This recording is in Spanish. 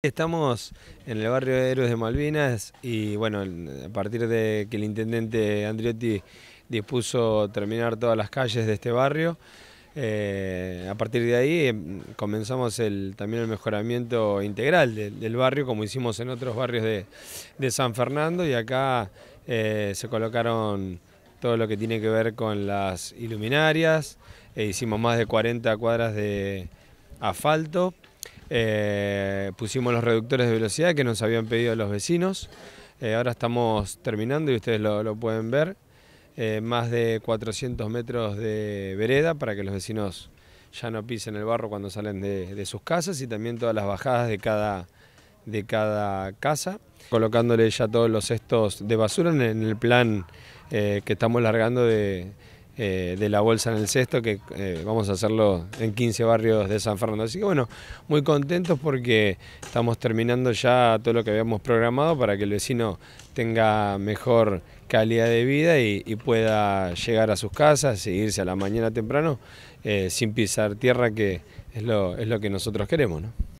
Estamos en el barrio de Héroes de Malvinas y bueno, a partir de que el intendente Andriotti dispuso terminar todas las calles de este barrio, eh, a partir de ahí em, comenzamos también el mejoramiento integral del barrio, como hicimos en otros barrios de, San Fernando y acá eh, se colocaron todo lo que tiene que ver con las iluminarias, e hicimos más de 40 cuadras de asfalto, eh, pusimos los reductores de velocidad que nos habían pedido los vecinos. Eh, ahora estamos terminando y ustedes lo, pueden ver. Eh, más de 400 metros de vereda para que los vecinos ya no pisen el barro cuando salen de, sus casas y también todas las bajadas de cada, de cada casa, colocándole ya todos los cestos de basura en el plan que estamos largando de, eh, de la Bolsa en el Sexto, que eh, vamos a hacerlo en 15 barrios de San Fernando. Así que bueno, muy contentos porque estamos terminando ya todo lo que habíamos programado para que el vecino tenga mejor calidad de vida y, pueda llegar a sus casas e irse a la mañana temprano eh, sin pisar tierra, que es lo, es lo que nosotros queremos.